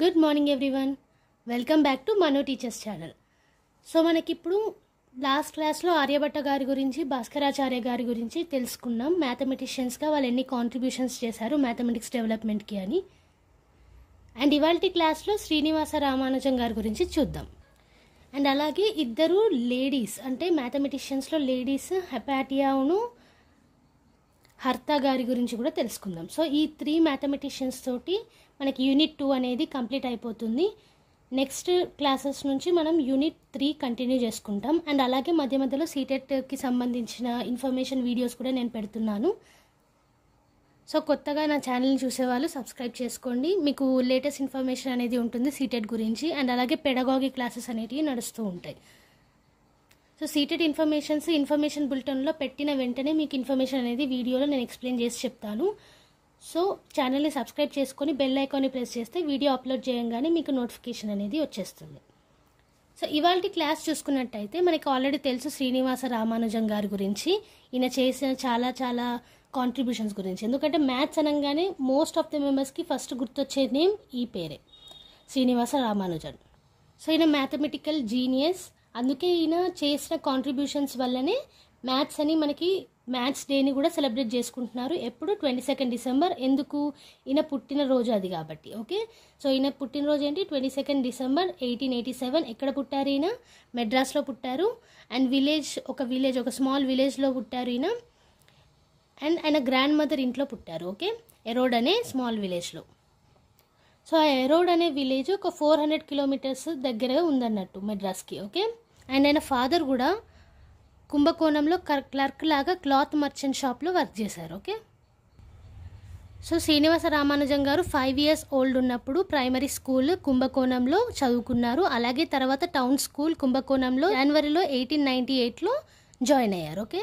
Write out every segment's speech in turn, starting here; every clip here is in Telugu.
good morning everyone welcome back to Mano teachers channel so మనకిప్పుడు లాస్ట్ క్లాస్లో ఆర్యభట్ట గారి గురించి భాస్కరాచార్య గారి గురించి తెలుసుకున్నాం మ్యాథమెటిషియన్స్గా వాళ్ళు ఎన్ని కాంట్రిబ్యూషన్స్ చేశారు మ్యాథమెటిక్స్ డెవలప్మెంట్కి అని అండ్ ఇవాళ క్లాస్లో శ్రీనివాస రామానుజం గారి గురించి చూద్దాం అండ్ అలాగే ఇద్దరు లేడీస్ అంటే మ్యాథమెటిషియన్స్లో లేడీస్ హెపాటియాను హర్త గారి గురించి కూడా తెలుసుకుందాం సో ఈ త్రీ మ్యాథమెటిషియన్స్ తోటి మనకి యూనిట్ టూ అనేది కంప్లీట్ అయిపోతుంది నెక్స్ట్ క్లాసెస్ నుంచి మనం యూనిట్ త్రీ కంటిన్యూ చేసుకుంటాం అండ్ అలాగే మధ్య మధ్యలో సీటెట్కి e సంబంధించిన ఇన్ఫర్మేషన్ వీడియోస్ కూడా నేను పెడుతున్నాను సో కొత్తగా నా ఛానల్ని చూసేవాళ్ళు సబ్స్క్రైబ్ చేసుకోండి మీకు లేటెస్ట్ ఇన్ఫర్మేషన్ అనేది ఉంటుంది సీటెట్ e గురించి అండ్ అలాగే పెడగాగి క్లాసెస్ అనేటివి నడుస్తూ ఉంటాయి సో సీటెడ్ ఇన్ఫర్మేషన్స్ ఇన్ఫర్మేషన్ బులెటిన్లో పెట్టిన వెంటనే మీకు ఇన్ఫర్మేషన్ అనేది వీడియోలో నేను ఎక్స్ప్లెయిన్ చేసి చెప్తాను సో ఛానల్ని సబ్స్క్రైబ్ చేసుకొని బెల్ ఐకాన్ని ప్రెస్ చేస్తే వీడియో అప్లోడ్ చేయంగానే మీకు నోటిఫికేషన్ అనేది వచ్చేస్తుంది సో ఇవాళ క్లాస్ చూసుకున్నట్టయితే మనకి ఆల్రెడీ తెలుసు శ్రీనివాస రామానుజం గారి గురించి ఈయన చేసిన చాలా చాలా కాంట్రిబ్యూషన్స్ గురించి ఎందుకంటే మ్యాథ్స్ అనగానే మోస్ట్ ఆఫ్ ద మెంబర్స్కి ఫస్ట్ గుర్తొచ్చే నేమ్ ఈ పేరే శ్రీనివాస రామానుజన్ సో ఈయన మ్యాథమెటికల్ జీనియస్ అందుకే ఈయన చేసిన కాంట్రిబ్యూషన్స్ వల్లనే మ్యాథ్స్ అని మనకి మ్యాథ్స్ డేని కూడా సెలబ్రేట్ చేసుకుంటున్నారు ఎప్పుడు ట్వంటీ సెకండ్ డిసెంబర్ ఎందుకు ఈయన పుట్టినరోజు అది కాబట్టి ఓకే సో ఈయన పుట్టినరోజు ఏంటి twenty second December eighteen eighty seven ఎక్కడ పుట్టారు ఈయన మెడ్రాస్లో పుట్టారు అండ్ విలేజ్ ఒక విలేజ్ ఒక స్మాల్ విలేజ్లో పుట్టారు ఈయన అండ్ ఆయన గ్రాండ్ మదర్ ఇంట్లో పుట్టారు ఓకే ఎరోడ్ అనే స్మాల్ విలేజ్లో సో ఆ ఎరోడ్ అనే విలేజ్ ఒక ఫోర్ హండ్రెడ్ కిలోమీటర్స్ దగ్గరగా ఉందన్నట్టు మెడ్రాస్కి ఓకే అండ్ ఆయన ఫాదర్ కూడా కుంభకోణంలో క్లర్క్ లాగా క్లాత్ మర్చెంట్ షాప్లో వర్క్ చేశారు ఓకే సో శ్రీనివాస రామానుజం గారు ఫైవ్ ఇయర్స్ ఓల్డ్ ఉన్నప్పుడు ప్రైమరీ స్కూల్ కుంభకోణంలో చదువుకున్నారు అలాగే తర్వాత టౌన్ స్కూల్ కుంభకోణంలో జనవరిలో ఎయిటీన్ నైంటీ ఎయిట్లో జాయిన్ అయ్యారు okay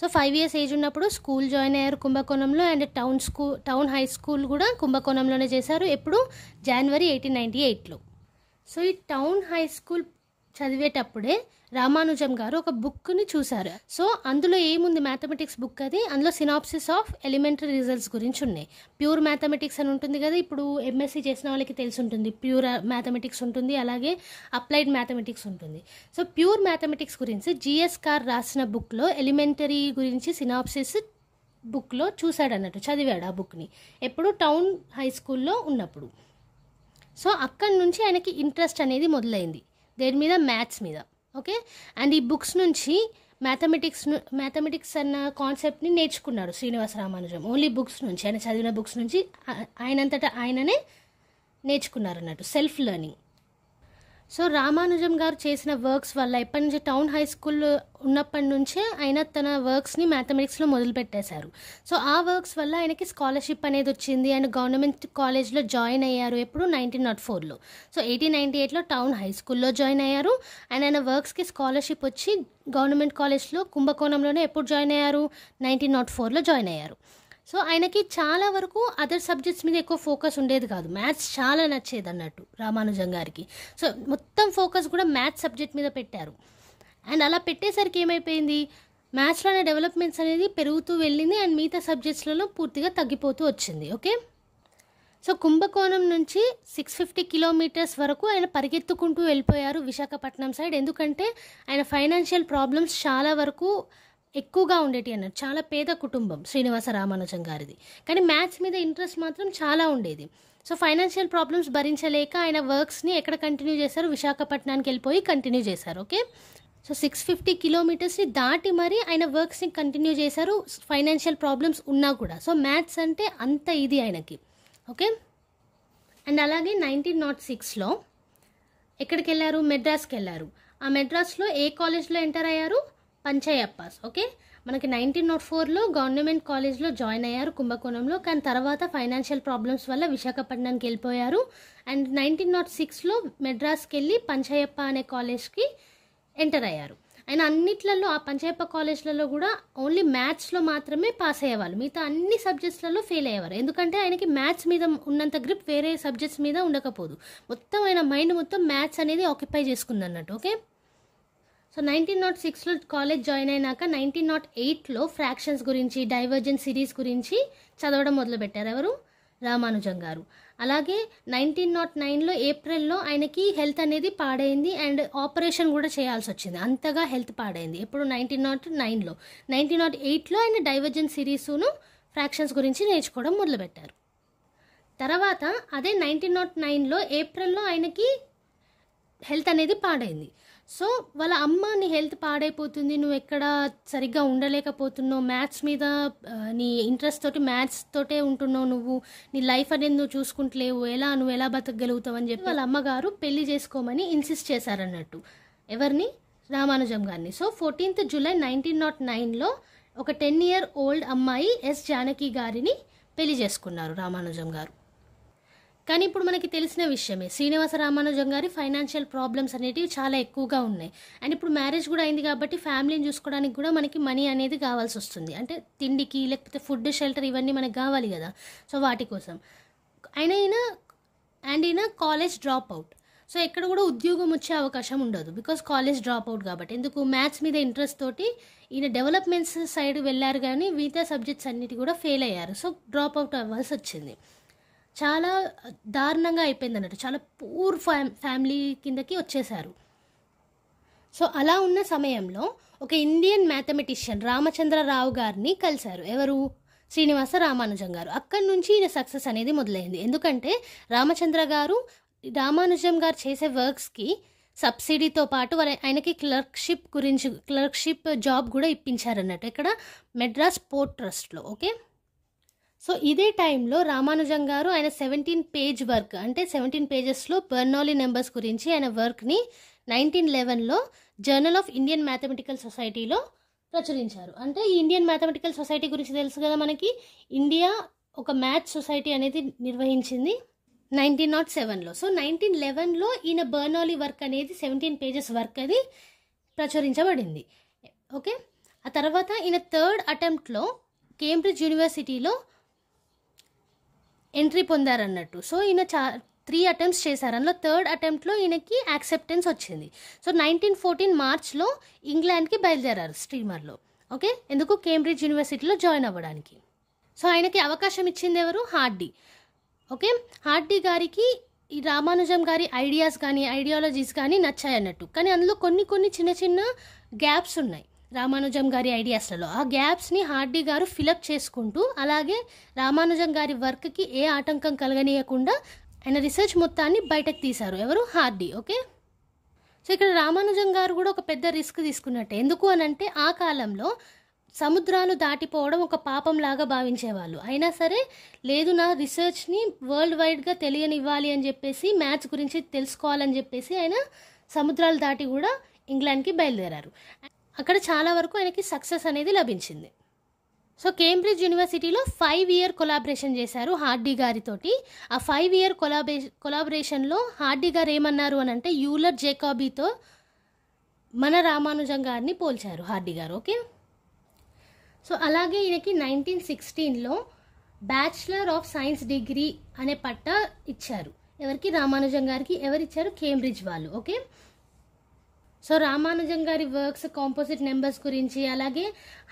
so five years age ఉన్నప్పుడు స్కూల్ జాయిన్ అయ్యారు కుంభకోణంలో and town school town high school కూడా కుంభకోణంలోనే చేశారు ఎప్పుడు జనవరి ఎయిటీన్ నైంటీ ఎయిట్లో సో ఈ టౌన్ హై స్కూల్ చదివేటప్పుడే రామానుజం గారు ఒక బుక్ని చూశారు సో అందులో ఏముంది మ్యాథమెటిక్స్ బుక్ అది అందులో సినాప్సిస్ ఆఫ్ ఎలిమెంటరీ రిజల్ట్స్ గురించి ఉన్నాయి ప్యూర్ మ్యాథమెటిక్స్ అని ఉంటుంది కదా ఇప్పుడు ఎంఎస్సి చేసిన వాళ్ళకి తెలిసి ఉంటుంది ప్యూర్ మ్యాథమెటిక్స్ ఉంటుంది అలాగే అప్లైడ్ మ్యాథమెటిక్స్ ఉంటుంది సో ప్యూర్ మ్యాథమెటిక్స్ గురించి జిఎస్ కార్ రాసిన బుక్లో ఎలిమెంటరీ గురించి సినాప్సిస్ బుక్లో చూశాడు అన్నట్టు చదివాడు ఆ బుక్ని ఎప్పుడు టౌన్ హై స్కూల్లో ఉన్నప్పుడు సో అక్కడి నుంచి ఆయనకి ఇంట్రెస్ట్ అనేది మొదలైంది దేని మీద మ్యాథ్స్ మీద ఓకే అండ్ ఈ బుక్స్ నుంచి మ్యాథమెటిక్స్ మ్యాథమెటిక్స్ అన్న కాన్సెప్ట్ని నేర్చుకున్నాడు శ్రీనివాస రామానుజం ఓన్లీ బుక్స్ నుంచి ఆయన చదివిన బుక్స్ నుంచి ఆయనంతటా ఆయననే నేర్చుకున్నారు అన్నట్టు సెల్ఫ్ లెర్నింగ్ సో రామానుజం గారు చేసిన వర్క్స్ వల్ల ఎప్పటి నుంచి టౌన్ హై స్కూల్లో ఉన్నప్పటి నుంచే ఆయన తన వర్క్స్ని మ్యాథమెటిక్స్లో మొదలుపెట్టేశారు సో ఆ వర్క్స్ వల్ల ఆయనకి స్కాలర్షిప్ అనేది వచ్చింది ఆయన గవర్నమెంట్ కాలేజ్లో జాయిన్ అయ్యారు ఎప్పుడు నైన్టీన్ నాట్ ఫోర్లో సో ఎయిటీన్ నైన్టీ ఎయిట్లో టౌన్ హై స్కూల్లో జాయిన్ అయ్యారు అండ్ ఆయన వర్క్స్కి స్కాలర్షిప్ వచ్చి గవర్నమెంట్ కాలేజ్లో కుంభకోణంలోనే ఎప్పుడు జాయిన్ అయ్యారు నైన్టీన్ నాట్ ఫోర్లో జాయిన్ అయ్యారు సో ఆయనకి చాలా వరకు అదర్ సబ్జెక్ట్స్ మీద ఎక్కువ ఫోకస్ ఉండేది కాదు మ్యాథ్స్ చాలా నచ్చేది అన్నట్టు రామానుజం గారికి సో మొత్తం ఫోకస్ కూడా మ్యాథ్స్ సబ్జెక్ట్ మీద పెట్టారు అండ్ అలా పెట్టేసరికి ఏమైపోయింది మ్యాథ్స్లోనే డెవలప్మెంట్స్ అనేది పెరుగుతూ వెళ్ళింది అండ్ మిగతా సబ్జెక్ట్స్లలో పూర్తిగా తగ్గిపోతూ వచ్చింది ఓకే సో కుంభకోణం నుంచి సిక్స్ ఫిఫ్టీ కిలోమీటర్స్ వరకు ఆయన పరిగెత్తుకుంటూ వెళ్ళిపోయారు విశాఖపట్నం సైడ్ ఎందుకంటే ఆయన ఫైనాన్షియల్ ప్రాబ్లమ్స్ చాలా వరకు ఎక్కువగా ఉండేటి అన్నారు చాలా పేద కుటుంబం శ్రీనివాస రామానుజం గారిది కానీ మ్యాథ్స్ మీద ఇంట్రెస్ట్ మాత్రం చాలా ఉండేది సో ఫైనాన్షియల్ ప్రాబ్లమ్స్ భరించలేక ఆయన వర్క్స్ని ఎక్కడ కంటిన్యూ చేశారు విశాఖపట్నానికి వెళ్ళిపోయి కంటిన్యూ చేశారు ఓకే సో సిక్స్ ఫిఫ్టీ కిలోమీటర్స్ని దాటి మరీ ఆయన వర్క్స్ని కంటిన్యూ చేశారు ఫైనాన్షియల్ ప్రాబ్లమ్స్ ఉన్నా కూడా సో మ్యాథ్స్ అంటే అంత ఇది ఆయనకి ఓకే అండ్ అలాగే నైన్టీన్ నాట్ oh సిక్స్లో ఎక్కడికి వెళ్ళారు మెడ్రాస్కి వెళ్ళారు ఆ మెడ్రాస్లో ఏ కాలేజ్లో ఎంటర్ అయ్యారు అప్పాస్ ఓకే మనకి నైన్టీన్ నాట్ ఫోర్లో గవర్నమెంట్ కాలేజ్లో జాయిన్ అయ్యారు కుంభకోణంలో కానీ తర్వాత ఫైనాన్షియల్ ప్రాబ్లమ్స్ వల్ల విశాఖపట్నానికి వెళ్ళిపోయారు అండ్ నైన్టీన్ నాట్ సిక్స్లో మెడ్రాస్కి వెళ్ళి పంచాయప్ప అనే కాలేజ్కి ఎంటర్ అయ్యారు ఆయన అన్నిట్లలో ఆ పంచాయప్ప కాలేజ్లలో కూడా ఓన్లీ మ్యాథ్స్లో మాత్రమే పాస్ అయ్యేవాళ్ళు మిగతా అన్ని సబ్జెక్ట్స్లలో ఫెయిల్ అయ్యేవారు ఎందుకంటే ఆయనకి మ్యాథ్స్ మీద ఉన్నంత గ్రిప్ వేరే సబ్జెక్ట్స్ మీద ఉండకపోదు మొత్తం ఆయన మైండ్ మొత్తం మ్యాథ్స్ అనేది ఆక్యుపై చేసుకుందన్నట్టు ఓకే సో నైన్టీన్ నాట్ సిక్స్లో కాలేజ్ జాయిన్ అయినాక నైన్టీన్ నాట్ ఎయిట్లో ఫ్రాక్షన్స్ గురించి డైవర్జెన్ సిరీస్ గురించి చదవడం మొదలుపెట్టారు ఎవరు రామానుజం గారు అలాగే నైన్టీన్ నాట్ నైన్లో ఏప్రిల్లో ఆయనకి హెల్త్ అనేది పాడైంది అండ్ ఆపరేషన్ కూడా చేయాల్సి వచ్చింది అంతగా హెల్త్ పాడైంది ఎప్పుడు నైన్టీన్ నాట్ నైన్లో నైన్టీన్ నాట్ ఎయిట్లో ఆయన డైవర్జెన్ సిరీస్ను ఫ్రాక్షన్స్ గురించి నేర్చుకోవడం మొదలుపెట్టారు తర్వాత అదే నైన్టీన్ నాట్ నైన్లో ఏప్రిల్లో ఆయనకి హెల్త్ అనేది పాడైంది సో వాళ్ళ అమ్మ నీ హెల్త్ పాడైపోతుంది నువ్వు ఎక్కడ సరిగ్గా ఉండలేకపోతున్నావు మ్యాథ్స్ మీద నీ ఇంట్రెస్ట్ తోటి మ్యాథ్స్ తోటే ఉంటున్నావు నువ్వు నీ లైఫ్ అనేది నువ్వు చూసుకుంటలేవు ఎలా నువ్వు ఎలా బతకగలుగుతావు అని చెప్పి వాళ్ళ అమ్మగారు పెళ్లి చేసుకోమని ఇన్సిస్ట్ చేశారన్నట్టు ఎవరిని రామానుజం గారిని so fourteenth July nineteen nought నైన్లో ఒక టెన్ ఇయర్ ఓల్డ్ అమ్మాయి ఎస్ జానకి గారిని పెళ్లి చేసుకున్నారు రామానుజం గారు కానీ ఇప్పుడు మనకి తెలిసిన విషయమే శ్రీనివాస రామానుజం గారి ఫైనాన్షియల్ ప్రాబ్లమ్స్ అనేటివి చాలా ఎక్కువగా ఉన్నాయి అండ్ ఇప్పుడు మ్యారేజ్ కూడా అయింది కాబట్టి ఫ్యామిలీని చూసుకోవడానికి కూడా మనకి మనీ అనేది కావాల్సి వస్తుంది అంటే తిండికి లేకపోతే ఫుడ్ షెల్టర్ ఇవన్నీ మనకు కావాలి కదా సో వాటి కోసం ఆయన ఈయన అండ్ ఈయన కాలేజ్ డ్రాప్ అవుట్ సో ఎక్కడ కూడా ఉద్యోగం వచ్చే అవకాశం ఉండదు బికాస్ కాలేజ్ డ్రాప్ అవుట్ కాబట్టి ఎందుకు మ్యాథ్స్ మీద ఇంట్రెస్ట్ తోటి ఈయన డెవలప్మెంట్స్ సైడ్ వెళ్ళారు కానీ మిగతా సబ్జెక్ట్స్ అన్నిటి కూడా ఫెయిల్ అయ్యారు సో డ్రాప్ అవుట్ అవ్వాల్సి వచ్చింది చాలా దారుణంగా అయిపోయింది అన్నట్టు చాలా పూర్ ఫ్యామ్ ఫ్యామిలీ కిందకి వచ్చేసారు సో అలా ఉన్న సమయంలో ఒక ఇండియన్ మ్యాథమెటిషియన్ రామచంద్రరావు గారిని కలిశారు ఎవరు శ్రీనివాస రామానుజం గారు అక్కడి నుంచి ఈయన సక్సెస్ అనేది మొదలైంది ఎందుకంటే రామచంద్ర గారు రామానుజం గారు చేసే వర్క్స్కి సబ్సిడీతో పాటు వారి ఆయనకి క్లర్క్షిప్ గురించి క్లర్క్షిప్ జాబ్ కూడా ఇప్పించారన్నట్టు ఇక్కడ మెడ్రాస్ పోర్ట్ ట్రస్ట్లో ఓకే సో ఇదే టైంలో రామానుజం గారు ఆయన సెవెంటీన్ పేజ్ వర్క్ అంటే సెవెంటీన్ పేజెస్లో బర్నోలీ నెంబర్స్ గురించి ఆయన వర్క్ని నైన్టీన్ లెవెన్లో జర్నల్ ఆఫ్ ఇండియన్ మ్యాథమెటికల్ సొసైటీలో ప్రచురించారు అంటే ఈ ఇండియన్ మ్యాథమెటికల్ సొసైటీ గురించి తెలుసు కదా మనకి ఇండియా ఒక మ్యాథ్స్ సొసైటీ అనేది నిర్వహించింది నైన్టీన్ నాట్ సెవెన్లో సో నైన్టీన్ లెవెన్లో ఈయన బర్నోలీ వర్క్ అనేది సెవెంటీన్ పేజెస్ వర్క్ అది ప్రచురించబడింది ఓకే ఆ తర్వాత ఈయన థర్డ్ అటెంప్ట్లో కేంబ్రిడ్జ్ యూనివర్సిటీలో ఎంట్రీ పొందారన్నట్టు సో ఈయన చా త్రీ అటెంప్ట్స్ చేశారు అందులో థర్డ్ అటెంప్ట్లో ఈయనకి యాక్సెప్టెన్స్ వచ్చింది సో నైన్టీన్ ఫోర్టీన్ మార్చ్లో ఇంగ్లాండ్కి బయలుదేరారు స్టీమర్లో ఓకే ఎందుకు కేంబ్రిడ్జ్ యూనివర్సిటీలో జాయిన్ అవ్వడానికి సో ఆయనకి అవకాశం ఇచ్చింది ఎవరు హార్డీ ఓకే హార్డీ గారికి ఈ రామానుజం గారి ఐడియాస్ కానీ ఐడియాలజీస్ కానీ నచ్చాయి అన్నట్టు కానీ అందులో కొన్ని కొన్ని చిన్న చిన్న గ్యాప్స్ ఉన్నాయి రామానుజం గారి ఐడియాస్లలో ఆ గ్యాప్స్ని హార్డీ గారు ఫిలప్ చేసుకుంటూ అలాగే రామానుజం గారి వర్క్కి ఏ ఆటంకం కలగనీయకుండా ఆయన రీసెర్చ్ మొత్తాన్ని బయటకు తీశారు ఎవరు హార్డీ ఓకే సో ఇక్కడ రామానుజం గారు కూడా ఒక పెద్ద రిస్క్ తీసుకున్నట్టే ఎందుకు అని అంటే ఆ కాలంలో సముద్రాలు దాటిపోవడం ఒక పాపంలాగా భావించేవాళ్ళు అయినా సరే లేదు నా రీసెర్చ్ని వరల్డ్ వైడ్గా తెలియనివ్వాలి అని చెప్పేసి మ్యాథ్స్ గురించి తెలుసుకోవాలని చెప్పేసి ఆయన సముద్రాలు దాటి కూడా ఇంగ్లాండ్కి బయలుదేరారు అక్కడ చాలా వరకు ఆయనకి సక్సెస్ అనేది లభించింది సో కేంబ్రిడ్జ్ యూనివర్సిటీలో ఫైవ్ ఇయర్ కొలాబరేషన్ చేశారు హార్డీ గారితోటి ఆ ఫైవ్ ఇయర్ కొలాబే కొలాబరేషన్లో హార్డీ గారు ఏమన్నారు అని అంటే యూలర్ జేకాబీతో మన రామానుజం గారిని పోల్చారు హార్డీ గారు ఓకే సో అలాగే ఈయనకి నైన్టీన్ సిక్స్టీన్లో బ్యాచిలర్ ఆఫ్ సైన్స్ డిగ్రీ అనే పట్ట ఇచ్చారు ఎవరికి రామానుజం గారికి ఎవరిచ్చారు కేంబ్రిడ్జ్ వాళ్ళు ఓకే సో రామానుజం గారి వర్క్స్ కాంపోజిట్ నెంబర్స్ గురించి అలాగే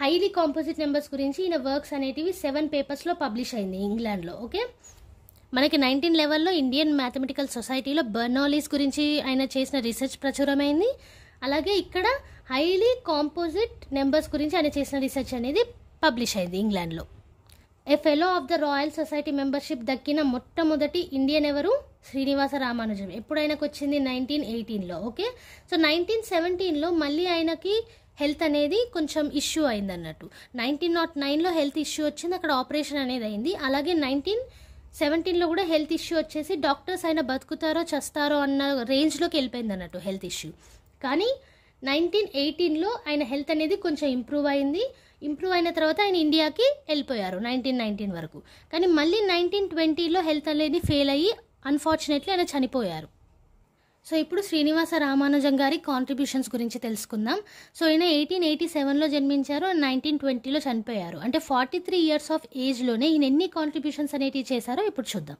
హైలీ కాంపోజిట్ నెంబర్స్ గురించి ఈయన వర్క్స్ అనేటివి సెవెన్ పేపర్స్లో పబ్లిష్ అయింది ఇంగ్లాండ్లో ఓకే మనకి నైన్టీన్ లెవెల్లో ఇండియన్ మ్యాథమెటికల్ సొసైటీలో బర్నాలీస్ గురించి ఆయన చేసిన రీసెర్చ్ ప్రచురమైంది అలాగే ఇక్కడ హైలీ కాంపోజిట్ నెంబర్స్ గురించి ఆయన చేసిన రీసెర్చ్ అనేది పబ్లిష్ అయింది ఇంగ్లాండ్లో a fellow of the royal society membership దక్కిన మొట్టమొదటి ఇండియన్ ఎవరు శ్రీనివాస రామానుజం ఎప్పుడైనాకి వచ్చింది నైన్టీన్ ఎయిటీన్లో ఓకే సో నైన్టీన్ సెవెంటీన్లో మళ్ళీ ఆయనకి హెల్త్ అనేది కొంచెం ఇష్యూ అయింది అన్నట్టు నైన్టీన్ నాట్ oh నైన్లో హెల్త్ ఇష్యూ వచ్చింది అక్కడ ఆపరేషన్ అనేది అయింది అలాగే నైన్టీన్ సెవెంటీన్లో కూడా హెల్త్ ఇష్యూ వచ్చేసి డాక్టర్స్ ఆయన బతుకుతారో చస్తారో అన్న రేంజ్లోకి వెళ్ళిపోయింది అన్నట్టు హెల్త్ ఇష్యూ కానీ నైన్టీన్ ఎయిటీన్లో ఆయన హెల్త్ అనేది కొంచెం ఇంప్రూవ్ అయింది ఇంప్రూవ్ అయిన తర్వాత ఆయన ఇండియాకి వెళ్ళిపోయారు నైన్టీన్ నైన్టీన్ వరకు కానీ మళ్ళీ నైన్టీన్ ట్వంటీలో హెల్త్ అనేది ఫెయిల్ అయ్యి అన్ఫార్చునేట్లీ ఆయన చనిపోయారు సో ఇప్పుడు శ్రీనివాస రామానుజం గారి కాంట్రిబ్యూషన్స్ గురించి తెలుసుకుందాం సో ఈయన ఎయిటీన్ ఎయిటీ సెవెన్లో జన్మించారు నైన్టీన్ ట్వంటీలో చనిపోయారు అంటే ఫార్టీ త్రీ ఇయర్స్ ఆఫ్ ఏజ్లోనే ఈయన ఎన్ని కాంట్రిబ్యూషన్స్ అనేటివి చేశారో ఇప్పుడు చూద్దాం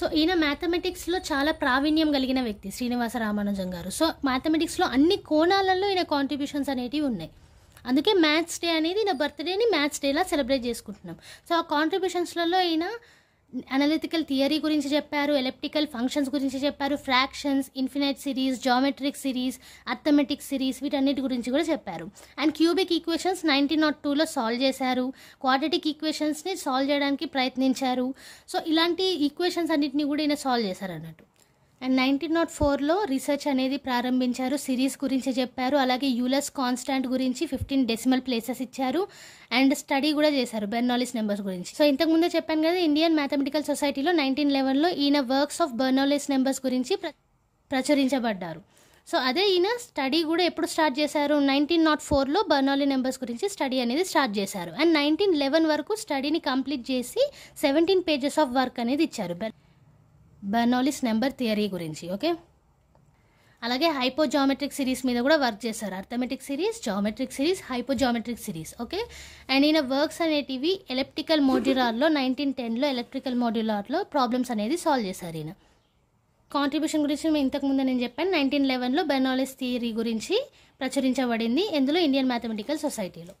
సో ఈయన మ్యాథమెటిక్స్లో చాలా ప్రావీణ్యం కలిగిన వ్యక్తి శ్రీనివాస రామానుజం గారు సో మ్యాథమెటిక్స్లో అన్ని కోణాలలో ఈయన కాంట్రిబ్యూషన్స్ అనేటివి ఉన్నాయి అందుకే మ్యాథ్స్ డే అనేది నా బర్త్డేని మ్యాథ్స్ డేలా సెలబ్రేట్ చేసుకుంటున్నాం సో ఆ కాంట్రిబ్యూషన్స్లలో అయినా అనలిటికల్ థియరీ గురించి చెప్పారు ఎలెప్టికల్ ఫంక్షన్స్ గురించి చెప్పారు fractions infinite series geometric series arithmetic series వీటన్నిటి గురించి కూడా చెప్పారు and cubic equations nineteen nought టూలో సాల్వ్ చేశారు క్వాడటిక్ ఈక్వేషన్స్ని సాల్వ్ చేయడానికి ప్రయత్నించారు సో ఇలాంటి ఈక్వేషన్స్ అన్నింటినీ కూడా ఈయన సాల్వ్ చేశారు అన్నట్టు అండ్ నైన్టీన్ నాట్ ఫోర్లో రీసెర్చ్ అనేది ప్రారంభించారు సిరీస్ గురించి చెప్పారు అలాగే యూలస్ కాన్స్టాంట్ గురించి ఫిఫ్టీన్ డెసిమల్ ప్లేసెస్ ఇచ్చారు అండ్ స్టడీ కూడా చేశారు బెర్నాలిస్ నెంబర్స్ గురించి సో ఇంతకుముందే చెప్పాను కదా ఇండియన్ మ్యాథమెటికల్ సొసైటీలో నైన్టీన్ లెవెన్లో ఈయన వర్క్స్ ఆఫ్ బెర్నాలిస్ నెంబర్స్ గురించి ప్ర ప్రచురించబడ్డారు సో అదే ఈయన స్టడీ కూడా ఎప్పుడు స్టార్ట్ చేశారు నైన్టీన్ నాట్ ఫోర్లో బర్నాలీ నెంబర్స్ గురించి స్టడీ అనేది స్టార్ట్ చేశారు అండ్ నైన్టీన్ లెవెన్ వరకు స్టడీని కంప్లీట్ చేసి సెవెంటీన్ పేజెస్ ఆఫ్ వర్క్ అనేది ఇచ్చారు బెర్నోలిస్ నెంబర్ థియరీ గురించి ఓకే అలాగే హైపోజామెట్రిక్ సిరీస్ మీద కూడా వర్క్ చేశారు arithmetic series geometric series hypergeometric series okay and ఈయన వర్క్స్ అనేటివి ఎలక్ట్రికల్ మోడ్యులార్లో నైన్టీన్ టెన్లో ఎలక్ట్రికల్ మోడ్యులార్లో ప్రాబ్లమ్స్ అనేది సాల్వ్ చేశారు ఈయన కాంట్రిబ్యూషన్ గురించి మేము ఇంతకుముందు నేను చెప్పాను నైన్టీన్ లెవెన్లో బెనాలిస్ థియరీ గురించి ప్రచురించబడింది ఇందులో ఇండియన్ మ్యాథమెటికల్ సొసైటీలో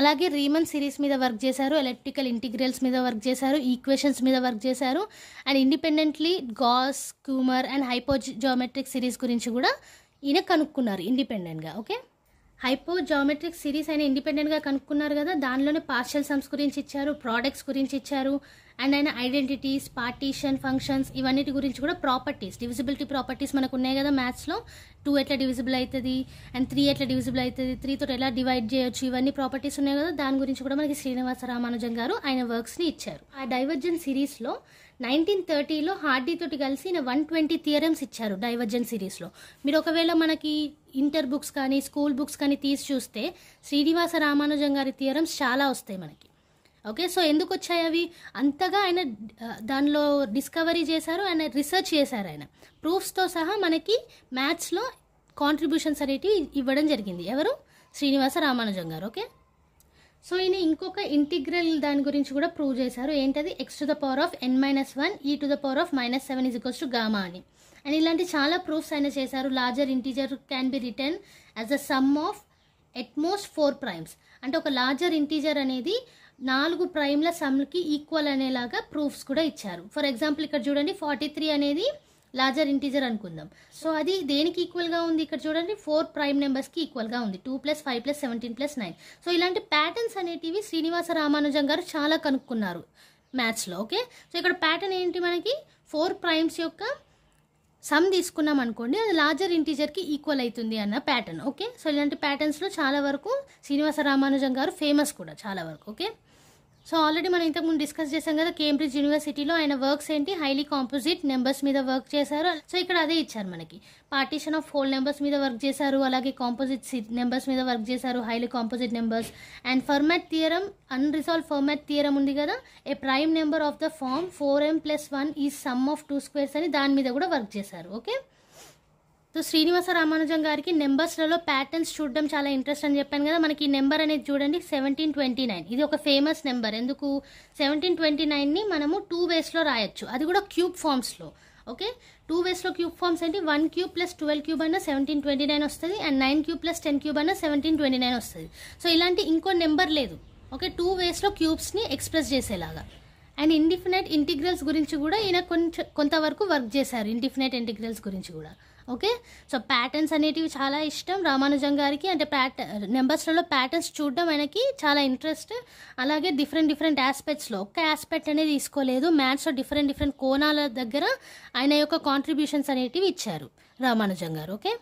అలాగే రీమన్ సిరీస్ మీద వర్క్ చేశారు ఎలక్ట్రికల్ ఇంటిగ్రల్స్ మీద వర్క్ చేశారు ఈక్వేషన్స్ మీద వర్క్ చేశారు and independently Gauss Kummer and hypergeometric series గురించి కూడా ఈయన కనుక్కున్నారు ఇండిపెండెంట్గా ఓకే హైపో జామెట్రిక్ సిరీస్ ఆయన ఇండిపెండెంట్గా కనుక్కున్నారు కదా దానిలోనే పార్షల్ సమ్స్ గురించి ఇచ్చారు ప్రోడక్ట్స్ గురించి ఇచ్చారు అండ్ ఆయన ఐడెంటిటీస్ పార్టీషన్ ఫంక్షన్స్ ఇవన్నిటి గురించి కూడా ప్రాపర్టీస్ డివిజిబిలిటీ ప్రాపర్టీస్ మనకు ఉన్నాయి కదా మ్యాథ్స్లో టూ ఎట్లా డివిజిబుల్ అవుతుంది అండ్ త్రీ ఎట్లా డివిజిబుల్ అవుతుంది త్రీతో ఎలా డివైడ్ చేయొచ్చు ఇవన్నీ ప్రాపర్టీస్ ఉన్నాయి కదా దాని గురించి కూడా మనకి శ్రీనివాస రామానుజం గారు ఆయన వర్క్స్ని ఇచ్చారు ఆ డైవర్జన్ సిరీస్లో నైన్టీన్ థర్టీలో హార్డీ తోటి కలిసి వన్ ట్వంటీ థియరమ్స్ ఇచ్చారు డైవర్జన్ సిరీస్లో మీరు ఒకవేళ మనకి ఇంటర్ బుక్స్ కానీ స్కూల్ బుక్స్ కానీ తీసి చూస్తే శ్రీనివాస రామానుజం గారి థియరమ్స్ చాలా వస్తాయి మనకి ఓకే సో ఎందుకు వచ్చాయి అవి అంతగా ఆయన దానిలో డిస్కవరీ చేశారు ఆయన రీసెర్చ్ చేశారు ఆయన ప్రూఫ్స్తో సహా మనకి మ్యాథ్స్లో కాంట్రిబ్యూషన్స్ అనేటివి ఇవ్వడం జరిగింది ఎవరు శ్రీనివాస రామానుజం గారు ఓకే సో ఈయన ఇంకొక ఇంటిగ్రల్ దాని గురించి కూడా ప్రూవ్ చేశారు ఏంటది x to the power of n minus one e to the power of minus seven is equals to gamma అని అండ్ ఇలాంటి చాలా ప్రూఫ్స్ ఆయన చేశారు larger integer can be return as a sum of at most four primes అంటే ఒక లార్జర్ ఇంటీజర్ అనేది నాలుగు ప్రైమ్ల సమ్కి ఈక్వల్ అనేలాగా ప్రూఫ్స్ కూడా ఇచ్చారు ఫర్ ఎగ్జాంపుల్ ఇక్కడ చూడండి ఫార్టీ త్రీ అనేది లార్జర్ ఇంటీజర్ అనుకుందాం సో అది దేనికి ఈక్వల్గా ఉంది ఇక్కడ చూడండి ఫోర్ ప్రైమ్ నెంబర్స్కి ఈక్వల్గా ఉంది two plus five plus seventeen plus nine so ఇలాంటి ప్యాటర్న్స్ అనేటివి శ్రీనివాస రామానుజం గారు చాలా కనుక్కున్నారు మ్యాథ్స్లో ఓకే సో ఇక్కడ ప్యాటర్న్ ఏంటి మనకి ఫోర్ ప్రైమ్స్ యొక్క సమ్ తీసుకున్నాం అనుకోండి అది లార్జర్ ఇంటీజర్కి ఈక్వల్ అవుతుంది అన్న ప్యాటర్న్ ఓకే సో ఇలాంటి ప్యాటర్న్స్లో చాలా వరకు శ్రీనివాస రామానుజం గారు ఫేమస్ కూడా చాలా వరకు ఓకే సో ఆల్రెడీ మనం ఇంతకుముందు డిస్కస్ చేసాం కదా కేంబ్రిడ్జ్ యూనివర్సిటీలో ఆయన వర్క్స్ ఏంటి హైలీ కాంపోజిట్ నెంబర్స్ మీద వర్క్ చేశారు సో ఇక్కడ అదే ఇచ్చారు మనకి పార్టీషన్ ఆఫ్ హోల్ నెంబర్స్ మీద వర్క్ చేశారు అలాగే కాంపోజిట్ నెంబర్స్ మీద వర్క్ చేశారు highly composite numbers and Fermat theorem unresolved Fermat theorem ఉంది కదా a prime number of the form four m plus one ఈ సమ్ ఆఫ్ టూ స్క్వేర్స్ అని దాని మీద కూడా వర్క్ చేశారు ఓకే సో శ్రీనివాస రామానుజం గారికి నెంబర్స్లలో ప్యాటర్న్స్ చూడడం చాలా ఇంట్రెస్ట్ అని చెప్పాను కదా మనకి ఈ నెంబర్ అనేది చూడండి సెవెంటీన్ ట్వంటీ నైన్ ఇది ఒక ఫేమస్ నెంబర్ ఎందుకు సెవెంటీన్ ట్వంటీ నైన్ని మనము టూ వేస్లో రాయొచ్చు అది కూడా క్యూబ్ ఫామ్స్లో ఓకే టూ వేస్లో క్యూబ్ ఫామ్స్ ఏంటి one cube plus twelve cube అన్న సెవెంటీన్ ట్వంటీ నైన్ వస్తుంది and nine cube plus ten cube అన్న సెవెంటీన్ ట్వంటీ నైన్ వస్తుంది సో ఇలాంటి ఇంకో నెంబర్ లేదు ఓకే టూ వేస్లో క్యూబ్స్ని ఎక్స్ప్రెస్ చేసేలాగా అండ్ ఇండిఫినైట్ ఇంటిగ్రల్స్ గురించి కూడా ఈయన కొంచెం కొంతవరకు వర్క్ చేశారు ఇండిఫినైట్ ఇంటిగ్రల్స్ గురించి కూడా ఓకే సో ప్యాటర్న్స్ అనేటివి చాలా ఇష్టం రామానుజం గారికి అంటే ప్యాట నెంబర్స్లలో ప్యాటర్న్స్ చూడడం ఆయనకి చాలా ఇంట్రెస్ట్ అలాగే డిఫరెంట్ డిఫరెంట్ ఆస్పెక్ట్స్లో ఒక్క ఆస్పెక్ట్ అనేది తీసుకోలేదు మ్యాథ్స్లో డిఫరెంట్ డిఫరెంట్ కోణాల దగ్గర ఆయన యొక్క కాంట్రిబ్యూషన్స్ అనేటివి ఇచ్చారు రామానుజం గారు ఓకే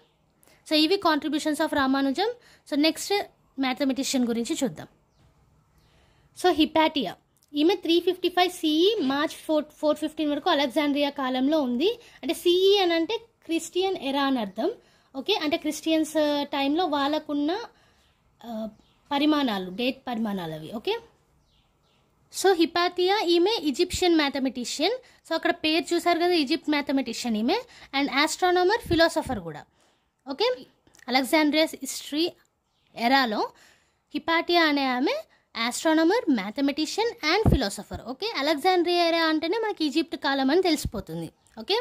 సో ఇవి contributions of Ramanujan so next mathematician గురించి చూద్దాం సో హిపాటియా ఈమె three fifty five CE March four four fifteen వరకు అలెగ్జాండ్రియా కాలంలో ఉంది అంటే సిఈ e అని అంటే క్రిస్టియన్ ఎరా అని అర్థం ఓకే అంటే క్రిస్టియన్స్ టైంలో వాళ్ళకున్న పరిమాణాలు డేట్ పరిమాణాలు అవి ఓకే సో హిపాతియా ఈమె ఈజిప్షియన్ మ్యాథమెటిషియన్ సో అక్కడ పేరు చూసారు కదా ఈజిప్ట్ మ్యాథమెటిషియన్ ఈమె అండ్ ఆస్ట్రానమర్ ఫిలాసఫర్ కూడా ఓకే అలెగ్జాండ్రియాస్ హిస్టరీ ఎరాలో హిపాటియా అనే ఆమె astronomer mathematician and philosopher okay Alexandria era అంటేనే మనకి ఈజిప్ట్ కాలం అని తెలిసిపోతుంది ఓకే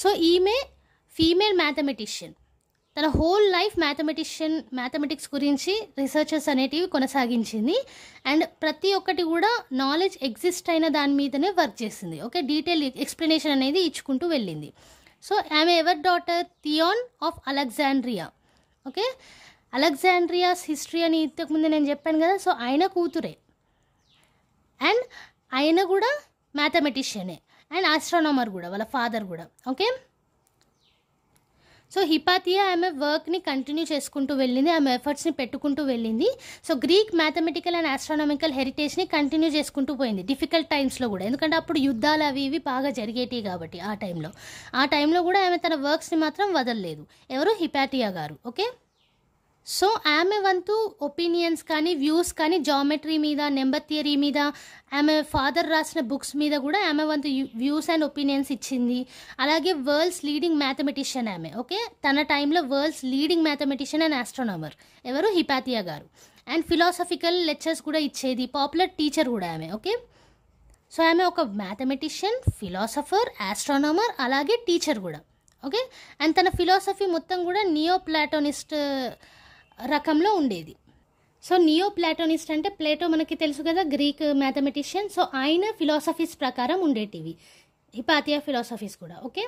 సో ఈమె ఫీమేల్ మ్యాథమెటిషియన్ తన హోల్ లైఫ్ మ్యాథమెటిషియన్ మ్యాథమెటిక్స్ గురించి రీసెర్చెస్ అనేటివి కొనసాగించింది అండ్ ప్రతి ఒక్కటి కూడా నాలెడ్జ్ ఎగ్జిస్ట్ అయిన దాని మీదనే వర్క్ చేసింది ఓకే డీటెయిల్ ఎక్స్ప్లెనేషన్ అనేది ఇచ్చుకుంటూ వెళ్ళింది సో ఆమె ఎవర్ daughter Theon of Alexandria okay Alexandria's history అని ఇంతకుముందు నేను చెప్పాను కదా సో ఆయన కూతురే అండ్ ఆయన కూడా మ్యాథమెటిషియనే అండ్ ఆస్ట్రానమర్ కూడా వాళ్ళ ఫాదర్ కూడా ఓకే సో హిపాతియా ఆమె వర్క్ని కంటిన్యూ చేసుకుంటూ వెళ్ళింది ఆమె ఎఫర్ట్స్ని పెట్టుకుంటూ వెళ్ళింది so Greek mathematical and astronomical హెరిటేజ్ని కంటిన్యూ చేసుకుంటూ పోయింది డిఫికల్ట్ టైమ్స్లో కూడా ఎందుకంటే అప్పుడు యుద్ధాలు అవి ఇవి బాగా జరిగేటివి కాబట్టి ఆ టైంలో ఆ టైంలో కూడా ఆమె తన వర్క్స్ని మాత్రం వదలలేదు ఎవరు హిపాతియా గారు ఓకే సో ఆమె వంతు ఒపీనియన్స్ కానీ వ్యూస్ కానీ జామెట్రీ మీద నెంబర్ థియరీ మీద ఆమె ఫాదర్ రాసిన బుక్స్ మీద కూడా ఆమె వంతు వ్యూస్ అండ్ ఒపీనియన్స్ ఇచ్చింది అలాగే వరల్డ్స్ లీడింగ్ మ్యాథమెటిషియన్ ఆమె ఓకే తన టైంలో world's leading mathematician and astronomer ఎవరు హిపాతియా గారు అండ్ ఫిలాసఫికల్ లెక్చర్స్ కూడా ఇచ్చేది పాపులర్ టీచర్ కూడా ఆమె ఓకే సో ఆమె ఒక మ్యాథమెటిషియన్ ఫిలాసఫర్ ఆస్ట్రానమర్ అలాగే టీచర్ కూడా ఓకే అండ్ తన ఫిలాసఫీ మొత్తం కూడా నియో ప్లాటోనిస్ట్ రకంలో ఉండేది సో నియో ప్లాటోనిస్ట్ అంటే ప్లేటో మనకి తెలుసు కదా గ్రీక్ మ్యాథమెటిషియన్ సో ఆయన ఫిలాసఫీస్ ప్రకారం ఉండేటివి హిపాతియా ఫిలాసఫీస్ కూడా okay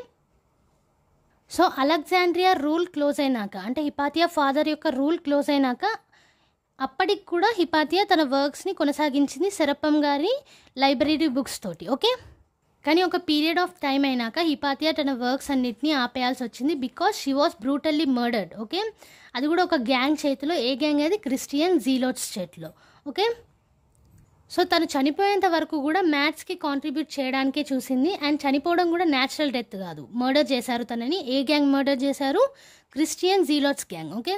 so Alexandria rule close అయినాక అంటే హిపాతియా ఫాదర్ యొక్క రూల్ క్లోజ్ అయినాక అప్పటికి కూడా హిపాతియా తన వర్క్స్ని కొనసాగించింది శరప్పం గారి లైబ్రరీ బుక్స్ తోటి ఓకే కానీ ఒక పీరియడ్ ఆఫ్ టైం అయినాక హిపాతియా తన వర్క్స్ అన్నిటినీ ఆపేయాల్సి వచ్చింది because she was brutally murdered okay అది కూడా ఒక గ్యాంగ్ చేతిలో ఏ గ్యాంగ్ అది క్రిస్టియన్ జీలోట్స్ చేతిలో ఓకే సో తను చనిపోయేంత వరకు కూడా మ్యాథ్స్కి కాంట్రిబ్యూట్ చేయడానికే చూసింది అండ్ చనిపోవడం కూడా న్యాచురల్ డెత్ కాదు మర్డర్ చేశారు తనని ఏ గ్యాంగ్ మర్డర్ చేశారు Christian zealots gang okay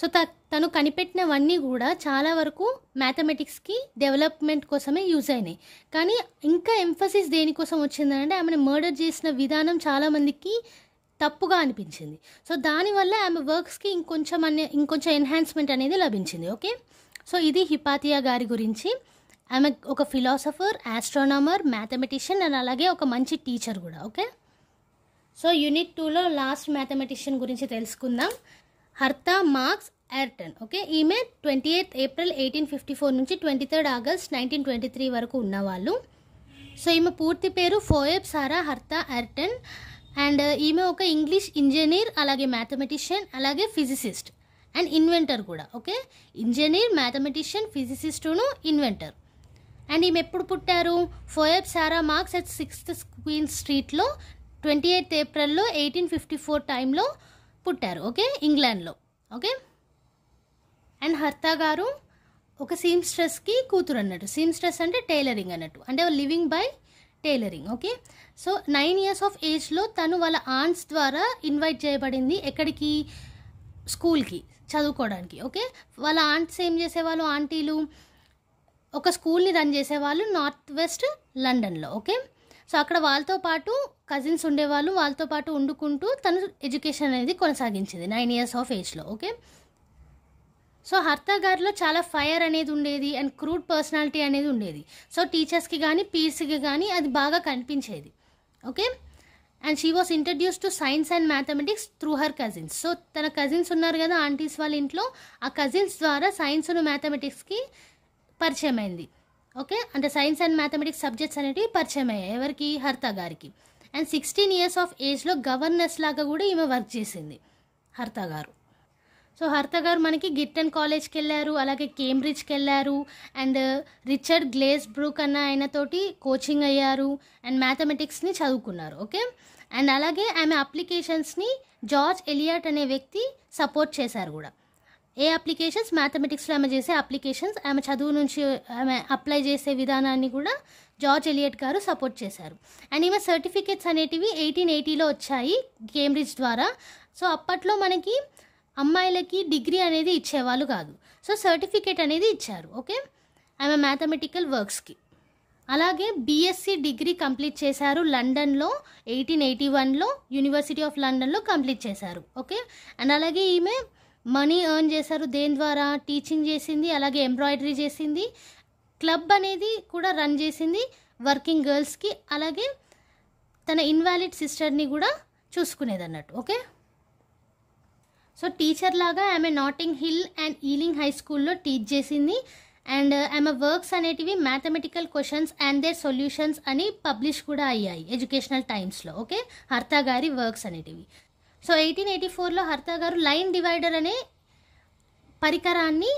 so త తను కనిపెట్టినవన్నీ కూడా చాలా వరకు మ్యాథమెటిక్స్కి డెవలప్మెంట్ కోసమే యూజ్ అయినాయి కానీ ఇంకా ఎంఫసిస్ దేనికోసం వచ్చిందంటే ఆమెను మర్డర్ చేసిన విధానం చాలామందికి తప్పుగా అనిపించింది సో దానివల్ల ఆమె వర్క్స్కి ఇంకొంచెం అనే ఇంకొంచెం ఎన్హాన్స్మెంట్ అనేది లభించింది ఓకే సో ఇది హిపాతియా గారి గురించి ఆమె ఒక ఫిలాసఫర్ ఆస్ట్రానామర్ మ్యాథమెటిషియన్ అండ్ అలాగే ఒక మంచి టీచర్ కూడా ఓకే సో యూనిట్ టూలో లాస్ట్ మ్యాథమెటిషియన్ గురించి తెలుసుకుందాం హర్తా మార్క్స్ ఎర్టన్ ఓకే ఈమె twenty eighth April eighteen fifty four నుంచి twenty third August nineteen twenty three వరకు ఉన్నవాళ్ళు సో ఈమె పూర్తి పేరు ఫోయబ్ సారా హర్తా ఎర్టన్ అండ్ ఈమె ఒక ఇంగ్లీష్ ఇంజనీర్ అలాగే మ్యాథమెటిషియన్ అలాగే ఫిజిసిస్ట్ అండ్ ఇన్వెంటర్ కూడా ఓకే ఇంజనీర్ మ్యాథమెటిషియన్ ఫిజిసిస్టును ఇన్వెంటర్ అండ్ ఈమె ఎప్పుడు పుట్టారు Phoebe Sarah Marks at sixth Queen స్ట్రీట్లో ట్వంటీ ఎయిత్ ఏప్రిల్లో ఎయిటీన్ ఫిఫ్టీ ఫోర్ టైంలో పుట్టారు ఓకే ఇంగ్లాండ్లో ఓకే అండ్ హర్త గారు ఒక సీమ్స్ట్రెస్కి కూతురు అన్నట్టు సీమ్స్ట్రెస్ అంటే టైలరింగ్ అన్నట్టు అంటే living by tailoring okay so nine years of ఏజ్లో తను వాళ్ళ ఆంట్స్ ద్వారా ఇన్వైట్ చేయబడింది ఎక్కడికి స్కూల్కి చదువుకోవడానికి ఓకే వాళ్ళ ఆంట్స్ ఏం చేసేవాళ్ళు ఆంటీలు ఒక స్కూల్ని రన్ చేసేవాళ్ళు నార్త్ వెస్ట్ లండన్లో ఓకే సో అక్కడ వాళ్ళతో పాటు కజిన్స్ ఉండేవాళ్ళు వాళ్ళతో పాటు వండుకుంటూ తను ఎడ్యుకేషన్ అనేది కొనసాగించింది నైన్ ఇయర్స్ ఆఫ్ ఏజ్లో ఓకే సో హర్త గారిలో చాలా ఫైర్ అనేది ఉండేది అండ్ క్రూడ్ పర్సనాలిటీ అనేది ఉండేది సో టీచర్స్కి కానీ పీర్స్కి కానీ అది బాగా కనిపించేది okay and she was introduce to science and mathematics through her cousins so తన కజిన్స్ ఉన్నారు కదా ఆంటీస్ వాళ్ళ ఇంట్లో ఆ కజిన్స్ ద్వారా అండ్ మ్యాథమెటిక్స్కి పరిచయం అయింది ఓకే అంటే సైన్స్ అండ్ మ్యాథమెటిక్స్ సబ్జెక్ట్స్ అనేటివి పరిచయం అయ్యాయి ఎవరికి హర్త గారికి అండ్ సిక్స్టీన్ ఇయర్స్ ఆఫ్ ఏజ్లో గవర్నెస్ లాగా కూడా ఈమె వర్క్ చేసింది హర్త గారు సో హర్త గారు మనకి గిట్టన్ కాలేజ్కి వెళ్ళారు అలాగే కేంబ్రిడ్జ్కి వెళ్ళారు అండ్ రిచర్డ్ గ్లేస్ బ్రూక్ అన్న ఆయనతోటి కోచింగ్ అయ్యారు అండ్ మ్యాథమెటిక్స్ని చదువుకున్నారు ఓకే అండ్ అలాగే ఆమె అప్లికేషన్స్ని జార్జ్ ఎలియాట్ అనే వ్యక్తి సపోర్ట్ చేశారు కూడా ఏ అప్లికేషన్స్ మ్యాథమెటిక్స్లో ఆమె చేసే అప్లికేషన్స్ ఆమె చదువు నుంచి ఆమె అప్లై చేసే విధానాన్ని కూడా జార్జ్ ఎలియట్ గారు సపోర్ట్ చేశారు అండ్ ఈమె సర్టిఫికేట్స్ అనేటివి ఎయిటీన్ ఎయిటీలో వచ్చాయి కేంబ్రిడ్జ్ ద్వారా సో అప్పట్లో మనకి అమ్మాయిలకి డిగ్రీ అనేది ఇచ్చేవాళ్ళు కాదు సో సర్టిఫికేట్ అనేది ఇచ్చారు ఓకే ఆమె మ్యాథమెటికల్ వర్క్స్కి అలాగే బీఎస్సీ డిగ్రీ కంప్లీట్ చేశారు లండన్లో ఎయిటీన్ ఎయిటీ వన్లో యూనివర్సిటీ ఆఫ్ లండన్లో కంప్లీట్ చేశారు ఓకే అండ్ అలాగే ఈమె మనీ ఎర్న్ చేశారు దేని ద్వారా టీచింగ్ చేసింది అలాగే ఎంబ్రాయిడరీ చేసింది క్లబ్ అనేది కూడా రన్ చేసింది వర్కింగ్ గర్ల్స్కి అలాగే తన ఇన్వాలిడ్ సిస్టర్ని కూడా చూసుకునేది అన్నట్టు ఓకే సో టీచర్ లాగా ఆమె Notting Hill and Ealing high స్కూల్లో టీచ్ చేసింది అండ్ ఆమె వర్క్స్ అనేటివి mathematical questions and their solutions అని పబ్లిష్ కూడా అయ్యాయి ఎడ్యుకేషనల్ టైమ్స్లో ఓకే హర్తా గారి వర్క్స్ అనేటివి సో ఎయిటీన్ ఎయిటీ ఫోర్లో హర్త గారు లైన్ డివైడర్ అనే పరికరాన్ని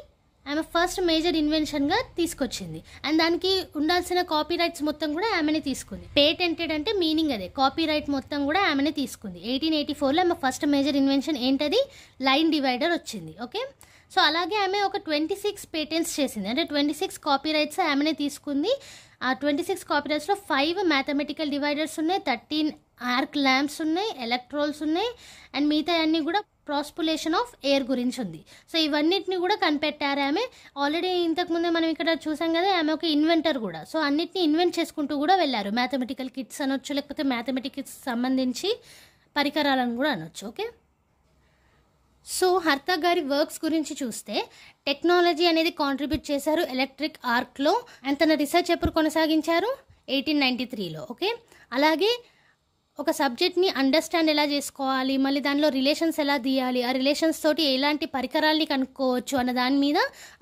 ఆమె ఫస్ట్ మేజర్ ఇన్వెన్షన్గా తీసుకొచ్చింది అండ్ దానికి ఉండాల్సిన కాపీ రైట్స్ మొత్తం కూడా ఆమెనే తీసుకుంది పేటెంటెడ్ అంటే మీనింగ్ అదే కాపీ రైట్ మొత్తం కూడా ఆమెనే తీసుకుంది ఎయిటీన్ ఎయిటీ ఫోర్లో ఆమె ఫస్ట్ మేజర్ ఇన్వెన్షన్ ఏంటది లైన్ డివైడర్ వచ్చింది ఓకే సో అలాగే ఆమె ఒక ట్వంటీ సిక్స్ పేటెంట్స్ చేసింది అంటే ట్వంటీ సిక్స్ కాపీ రైట్స్ ఆమెనే తీసుకుంది ఆ ట్వంటీ సిక్స్ కాపీ రైట్స్లో ఫైవ్ మ్యాథమెటికల్ డివైడర్స్ ఉన్నాయి థర్టీన్ ఆర్క్ ల్యాంప్స్ ఉన్నాయి ఎలక్ట్రోల్స్ ఉన్నాయి అండ్ మిగతా అన్నీ కూడా ప్రాస్పులేషన్ ఆఫ్ ఎయిర్ గురించి ఉంది సో ఇవన్నిటిని కూడా కనిపెట్టారు ఆమె ఆల్రెడీ ఇంతకుముందే మనం ఇక్కడ చూసాం కదా ఆమె ఒక ఇన్వెంటర్ కూడా సో అన్నిటిని ఇన్వెంట్ చేసుకుంటూ కూడా వెళ్ళారు మ్యాథమెటికల్ కిట్స్ అనొచ్చు లేకపోతే మ్యాథమెటిక్స్ సంబంధించి పరికరాలను కూడా అనొచ్చు ఓకే సో హర్త గారి వర్క్స్ గురించి చూస్తే టెక్నాలజీ అనేది కాంట్రిబ్యూట్ చేశారు ఎలక్ట్రిక్ ఆర్క్లో అండ్ తన రీసెర్చ్ ఎప్పుడు కొనసాగించారు ఎయిటీన్ నైంటీ త్రీలో ఓకే అలాగే ఒక సబ్జెక్ట్ని అండర్స్టాండ్ ఎలా చేసుకోవాలి మళ్ళీ దానిలో రిలేషన్స్ ఎలా తీయాలి ఆ రిలేషన్స్ తోటి ఎలాంటి పరికరాల్ని కనుక్కోవచ్చు అన్న దాని మీద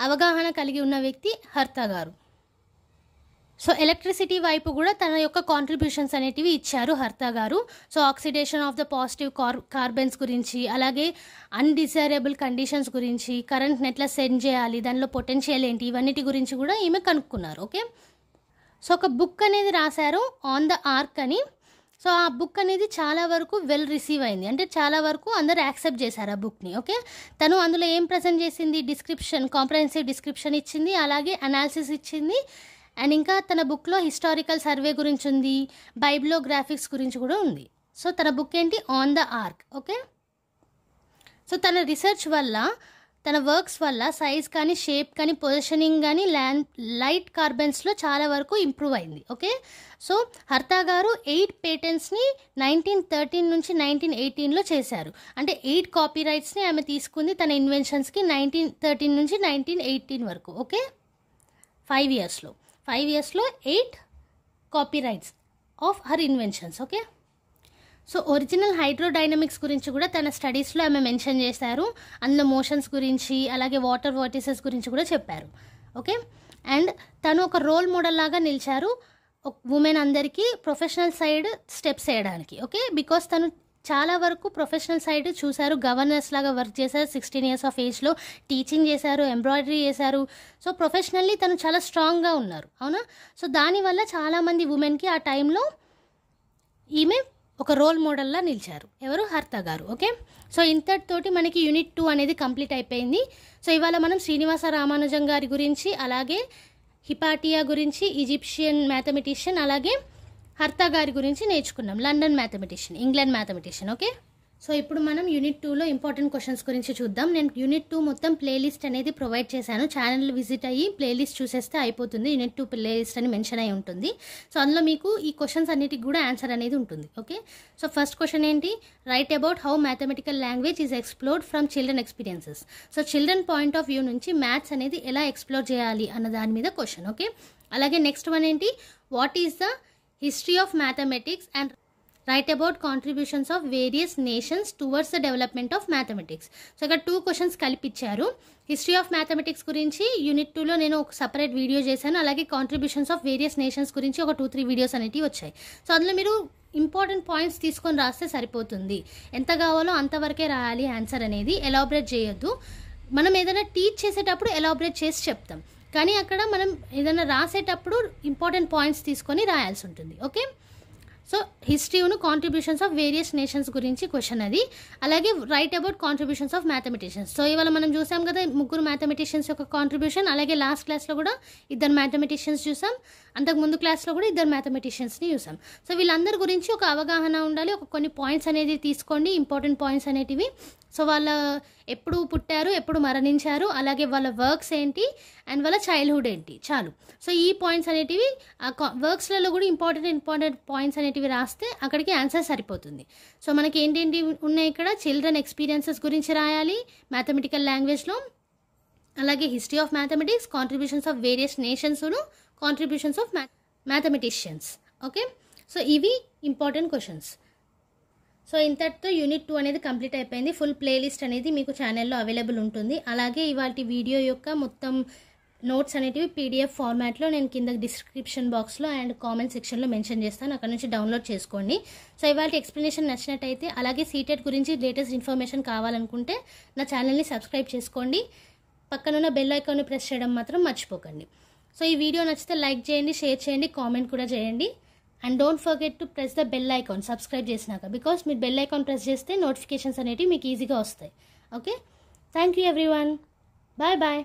అవగాహన కలిగి ఉన్న వ్యక్తి హర్త గారు సో ఎలక్ట్రిసిటీ వైపు కూడా తన యొక్క కాంట్రిబ్యూషన్స్ అనేటివి ఇచ్చారు హర్త గారు so oxidation of the positive కార్ కార్బన్స్ గురించి అలాగే అన్డిజైరబుల్ కండిషన్స్ గురించి కరెంట్ని నెట్ల సెండ్ చేయాలి దానిలో పొటెన్షియల్ ఏంటి ఇవన్నిటి గురించి కూడా ఈమె కనుక్కున్నారు ఓకే సో ఒక బుక్ అనేది రాశారు ఆన్ ద ఆర్క్ అని సో ఆ బుక్ అనేది చాలా వరకు వెల్ రిసీవ్ అయింది అంటే చాలా వరకు అందరు యాక్సెప్ట్ చేశారు ఆ బుక్ని ఓకే తను అందులో ఏం ప్రజెంట్ చేసింది డిస్క్రిప్షన్ కాంప్రహెన్సివ్ డిస్క్రిప్షన్ ఇచ్చింది అలాగే అనాలిసిస్ ఇచ్చింది అండ్ ఇంకా తన బుక్లో హిస్టారికల్ సర్వే గురించి ఉంది బైబ్లోగ్రాఫిక్స్ గురించి కూడా ఉంది సో తన బుక్ ఏంటి on the arc okay so తన రీసెర్చ్ వల్ల తన వర్క్స్ వల్ల సైజ్ కానీ షేప్ కానీ పొజిషనింగ్ కానీ ల్యాండ్ లైట్ కార్బన్స్లో చాలా వరకు ఇంప్రూవ్ అయింది ఓకే సో హర్తా గారు ఎయిట్ పేటెంట్స్ని నైన్టీన్ థర్టీన్ నుంచి నైన్టీన్ ఎయిటీన్లో చేశారు అంటే ఎయిట్ కాపీ రైట్స్ని ఆమె తీసుకుంది తన ఇన్వెన్షన్స్కి నైన్టీన్ థర్టీన్ నుంచి నైన్టీన్ ఎయిటీన్ వరకు ఓకే ఫైవ్ ఇయర్స్లో ఫైవ్ ఇయర్స్లో eight copyrights of her inventions okay so original hydrodynamics గురించి కూడా తన స్టడీస్లో ఆమె మెన్షన్ చేశారు అందులో మోషన్స్ గురించి అలాగే వాటర్ వాటిసెస్ గురించి కూడా చెప్పారు ఓకే అండ్ తను ఒక రోల్ మోడల్ లాగా నిలిచారు ఉమెన్ అందరికీ ప్రొఫెషనల్ సైడ్ స్టెప్స్ వేయడానికి ఓకే బికాస్ తను చాలా వరకు ప్రొఫెషనల్ సైడ్ చూశారు గవర్నర్స్ లాగా వర్క్ చేశారు సిక్స్టీన్ ఇయర్స్ ఆఫ్ ఏజ్లో టీచింగ్ చేశారు ఎంబ్రాయిడరీ చేశారు సో ప్రొఫెషనల్లీ తను చాలా స్ట్రాంగ్గా ఉన్నారు అవునా సో దానివల్ల చాలామంది ఉమెన్కి ఆ టైంలో ఈమె ఒక రోల్ మోడల్లా నిలిచారు ఎవరు హర్త గారు ఓకే సో ఇంతటితోటి మనకి యూనిట్ టూ అనేది కంప్లీట్ అయిపోయింది సో ఇవాళ మనం శ్రీనివాస రామానుజం గారి గురించి అలాగే హిపాటియా గురించి ఈజిప్షియన్ మ్యాథమెటిషియన్ అలాగే హర్త గారి గురించి నేర్చుకున్నాం London mathematician England mathematician okay so ఇప్పుడు మనం యూనిట్ టూలో ఇంపార్టెంట్ క్వశ్చన్స్ గురించి చూద్దాం నేను యూనిట్ టూ మొత్తం ప్లేలిస్ట్ అనేది ప్రొవైడ్ చేశాను ఛానల్ విజిట్ అయ్యి ప్లేలిస్ట్ చూసేస్తే అయిపోతుంది యూనిట్ టూ ప్లేలిస్ట్ అని మెన్షన్ అయి ఉంటుంది సో అందులో మీకు ఈ క్వశ్చన్స్ అన్నిటికి కూడా ఆన్సర్ అనేది ఉంటుంది ఓకే సో ఫస్ట్ క్వశ్చన్ ఏంటి write about how mathematical language is explored from children experiences so children point of view నుంచి మ్యాథ్స్ అనేది ఎలా ఎక్స్ప్లోర్ చేయాలి అన్న దాని మీద క్వశ్చన్ ఓకే అలాగే నెక్స్ట్ వన్ ఏంటి what is the history of mathematics and write about contributions of various nations towards the development of mathematics so ఇక్కడ టూ క్వశ్చన్స్ కల్పించారు హిస్టరీ ఆఫ్ మ్యాథమెటిక్స్ గురించి యూనిట్ టూలో నేను ఒక సపరేట్ వీడియో చేశాను అలాగే కాంట్రిబ్యూషన్స్ ఆఫ్ వేరియస్ నేషన్స్ గురించి ఒక టూ త్రీ వీడియోస్ అనేవి వచ్చాయి సో అందులో మీరు ఇంపార్టెంట్ పాయింట్స్ తీసుకొని రాస్తే సరిపోతుంది ఎంత కావాలో అంతవరకే రాయాలి ఆన్సర్ అనేది ఎలాబరేట్ చేయొద్దు మనం ఏదైనా టీచ్ చేసేటప్పుడు ఎలాబరేట్ చేసి చెప్తాం కానీ అక్కడ మనం ఏదైనా రాసేటప్పుడు ఇంపార్టెంట్ పాయింట్స్ తీసుకొని రాయాల్సి ఉంటుంది ఓకే సో హిస్టరీను కాంట్రిబ్యూషన్స్ ఆఫ్ వేరియస్ నేషన్స్ గురించి క్వశ్చన్ అది అలాగే write about contributions of mathematicians so ఇవాళ మనం చూసాం కదా ముగ్గురు మ్యాథమెటిషియన్స్ యొక్క కాంట్రిబ్యూషన్ అలాగే లాస్ట్ క్లాస్లో కూడా ఇద్దరు మ్యాథమెటిషియన్స్ చూసాం అంతకు ముందు క్లాస్లో కూడా ఇద్దరు మ్యాథమెటిషియన్స్ని చూసాం సో వీళ్ళందరి గురించి ఒక అవగాహన ఉండాలి ఒక కొన్ని పాయింట్స్ అనేది తీసుకోండి ఇంపార్టెంట్ పాయింట్స్ అనేటివి సో వాళ్ళ ఎప్పుడు పుట్టారు ఎప్పుడు మరణించారు అలాగే వాళ్ళ వర్క్స్ ఏంటి అండ్ వాళ్ళ చైల్డ్హుడ్ ఏంటి చాలు సో ఈ పాయింట్స్ అనేటివి ఆ వర్క్స్లలో కూడా ఇంపార్టెంట్ ఇంపార్టెంట్ పాయింట్స్ అనేటివి రాస్తే అక్కడికి ఆన్సర్ సరిపోతుంది సో మనకి ఏంటేంటి ఉన్నాయి ఇక్కడ చిల్డ్రన్ ఎక్స్పీరియన్సెస్ గురించి రాయాలి మ్యాథమెటికల్ లాంగ్వేజ్లో అలాగే history of mathematics contributions of various నేషన్స్ను contributions of mathematicians okay so ఇవి ఇంపార్టెంట్ క్వశ్చన్స్ సో ఇంతటితో యూనిట్ టూ అనేది కంప్లీట్ అయిపోయింది ఫుల్ ప్లేలిస్ట్ అనేది మీకు ఛానల్లో అవైలబుల్ ఉంటుంది అలాగే ఇవాటి వీడియో యొక్క మొత్తం నోట్స్ అనేటివి పీడిఎఫ్ ఫార్మాట్లో నేను కింద డిస్క్రిప్షన్ బాక్స్లో అండ్ కామెంట్ సెక్షన్లో మెన్షన్ చేస్తాను అక్కడ నుంచి డౌన్లోడ్ చేసుకోండి సో ఇవాళ ఎక్స్ప్లెనేషన్ నచ్చినట్టయితే అలాగే సీటెట్ గురించి లేటెస్ట్ ఇన్ఫర్మేషన్ కావాలనుకుంటే నా ఛానల్ని సబ్స్క్రైబ్ చేసుకోండి పక్కనున్న బెల్ ఐకాన్ని ప్రెస్ చేయడం మాత్రం మర్చిపోకండి సో ఈ వీడియో నచ్చితే లైక్ చేయండి షేర్ చేయండి కామెంట్ కూడా చేయండి and don't forget to press the bell icon subscribe చేసినాక బికాస్ మీరు బెల్ ఐకాన్ ప్రెస్ చేస్తే నోటిఫికేషన్స్ అనేవి మీకు ఈజీగా వస్తాయి okay thank you everyone bye bye